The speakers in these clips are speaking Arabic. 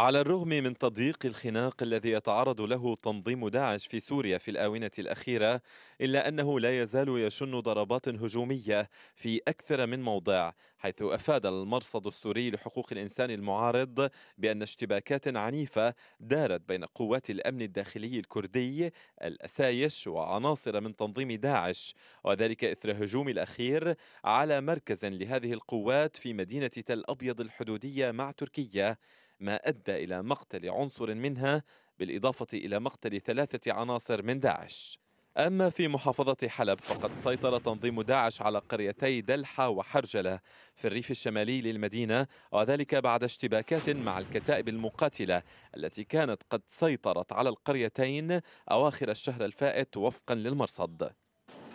على الرغم من تضييق الخناق الذي يتعرض له تنظيم داعش في سوريا في الآونة الأخيرة إلا أنه لا يزال يشن ضربات هجومية في أكثر من موضع حيث أفاد المرصد السوري لحقوق الإنسان المعارض بأن اشتباكات عنيفة دارت بين قوات الأمن الداخلي الكردي الأسايش وعناصر من تنظيم داعش وذلك إثر هجوم الأخير على مركز لهذه القوات في مدينة تل أبيض الحدودية مع تركيا ما أدى إلى مقتل عنصر منها بالإضافة إلى مقتل ثلاثة عناصر من داعش أما في محافظة حلب فقد سيطر تنظيم داعش على قريتي دلحة وحرجلة في الريف الشمالي للمدينة وذلك بعد اشتباكات مع الكتائب المقاتلة التي كانت قد سيطرت على القريتين أواخر الشهر الفائت وفقا للمرصد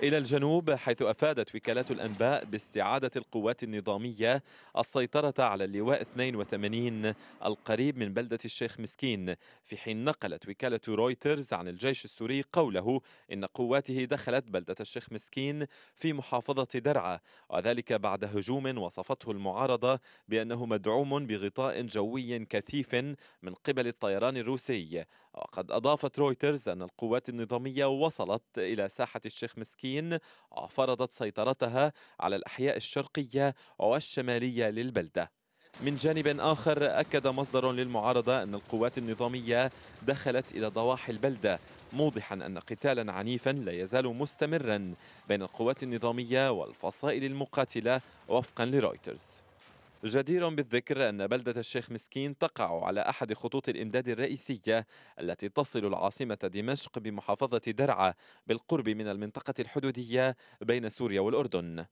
إلى الجنوب حيث أفادت وكالات الأنباء باستعادة القوات النظامية السيطرة على اللواء 82 القريب من بلدة الشيخ مسكين في حين نقلت وكالة رويترز عن الجيش السوري قوله إن قواته دخلت بلدة الشيخ مسكين في محافظة درعا وذلك بعد هجوم وصفته المعارضة بأنه مدعوم بغطاء جوي كثيف من قبل الطيران الروسي وقد أضافت رويترز أن القوات النظامية وصلت إلى ساحة الشيخ مسكين فلسطين فرضت سيطرتها على الأحياء الشرقية والشمالية للبلدة من جانب آخر أكد مصدر للمعارضة أن القوات النظامية دخلت إلى ضواحي البلدة موضحا أن قتالا عنيفا لا يزال مستمرا بين القوات النظامية والفصائل المقاتلة وفقا لرويترز جدير بالذكر أن بلدة الشيخ مسكين تقع على أحد خطوط الإمداد الرئيسية التي تصل العاصمة دمشق بمحافظة درعا بالقرب من المنطقة الحدودية بين سوريا والأردن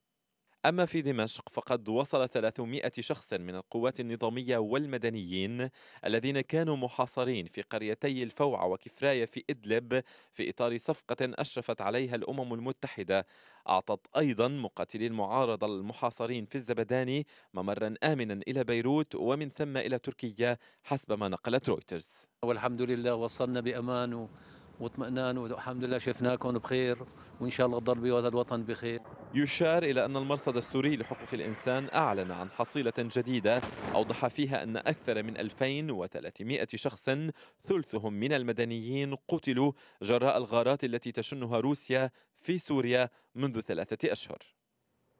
أما في دمشق فقد وصل 300 شخص من القوات النظامية والمدنيين الذين كانوا محاصرين في قريتي الفوعة وكفراية في إدلب في إطار صفقة أشرفت عليها الأمم المتحدة أعطت أيضا مقاتلي المعارضة المحاصرين في الزبداني ممرا آمنا إلى بيروت ومن ثم إلى تركيا حسب ما نقلت رويترز والحمد لله وصلنا بأمان واطمئنان والحمد لله شفناكم بخير وإن شاء الله تضل بهذا الوطن بخير يشار إلى أن المرصد السوري لحقوق الإنسان أعلن عن حصيلة جديدة أوضح فيها أن أكثر من 2300 شخص ثلثهم من المدنيين قتلوا جراء الغارات التي تشنها روسيا في سوريا منذ ثلاثة أشهر